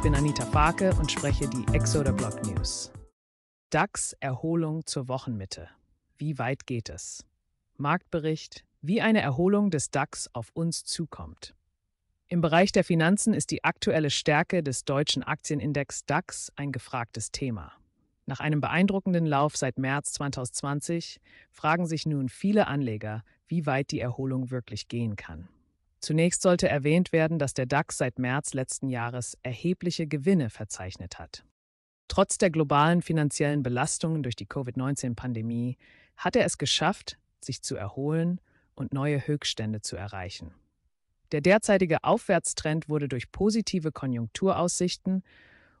Ich bin Anita Farke und spreche die Exoder Block News. DAX Erholung zur Wochenmitte. Wie weit geht es? Marktbericht, wie eine Erholung des DAX auf uns zukommt. Im Bereich der Finanzen ist die aktuelle Stärke des deutschen Aktienindex DAX ein gefragtes Thema. Nach einem beeindruckenden Lauf seit März 2020 fragen sich nun viele Anleger, wie weit die Erholung wirklich gehen kann. Zunächst sollte erwähnt werden, dass der DAX seit März letzten Jahres erhebliche Gewinne verzeichnet hat. Trotz der globalen finanziellen Belastungen durch die Covid-19-Pandemie hat er es geschafft, sich zu erholen und neue Höchststände zu erreichen. Der derzeitige Aufwärtstrend wurde durch positive Konjunkturaussichten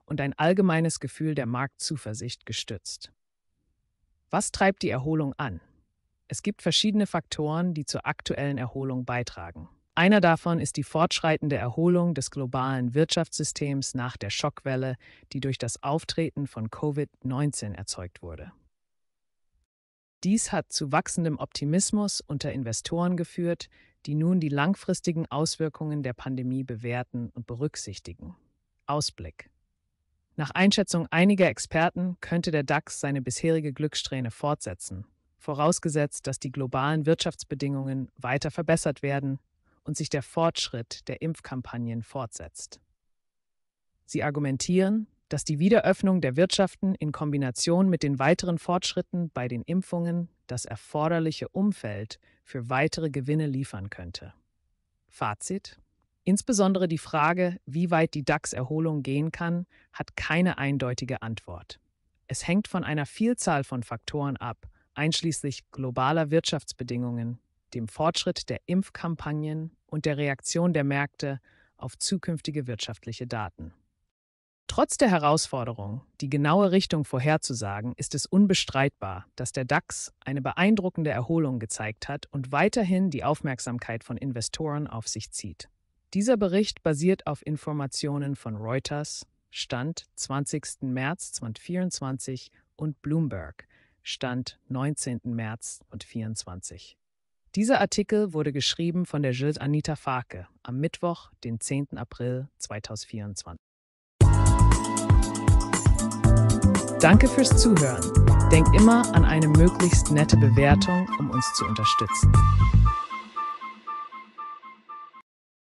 und ein allgemeines Gefühl der Marktzuversicht gestützt. Was treibt die Erholung an? Es gibt verschiedene Faktoren, die zur aktuellen Erholung beitragen. Einer davon ist die fortschreitende Erholung des globalen Wirtschaftssystems nach der Schockwelle, die durch das Auftreten von Covid-19 erzeugt wurde. Dies hat zu wachsendem Optimismus unter Investoren geführt, die nun die langfristigen Auswirkungen der Pandemie bewerten und berücksichtigen. Ausblick. Nach Einschätzung einiger Experten könnte der DAX seine bisherige Glückssträhne fortsetzen, vorausgesetzt, dass die globalen Wirtschaftsbedingungen weiter verbessert werden und sich der Fortschritt der Impfkampagnen fortsetzt. Sie argumentieren, dass die Wiederöffnung der Wirtschaften in Kombination mit den weiteren Fortschritten bei den Impfungen das erforderliche Umfeld für weitere Gewinne liefern könnte. Fazit. Insbesondere die Frage, wie weit die DAX-Erholung gehen kann, hat keine eindeutige Antwort. Es hängt von einer Vielzahl von Faktoren ab, einschließlich globaler Wirtschaftsbedingungen, dem Fortschritt der Impfkampagnen und der Reaktion der Märkte auf zukünftige wirtschaftliche Daten. Trotz der Herausforderung, die genaue Richtung vorherzusagen, ist es unbestreitbar, dass der DAX eine beeindruckende Erholung gezeigt hat und weiterhin die Aufmerksamkeit von Investoren auf sich zieht. Dieser Bericht basiert auf Informationen von Reuters, Stand 20. März 2024 und Bloomberg, Stand 19. März 2024. Dieser Artikel wurde geschrieben von der Jill Anita Farke am Mittwoch, den 10. April 2024. Danke fürs Zuhören. Denk immer an eine möglichst nette Bewertung, um uns zu unterstützen.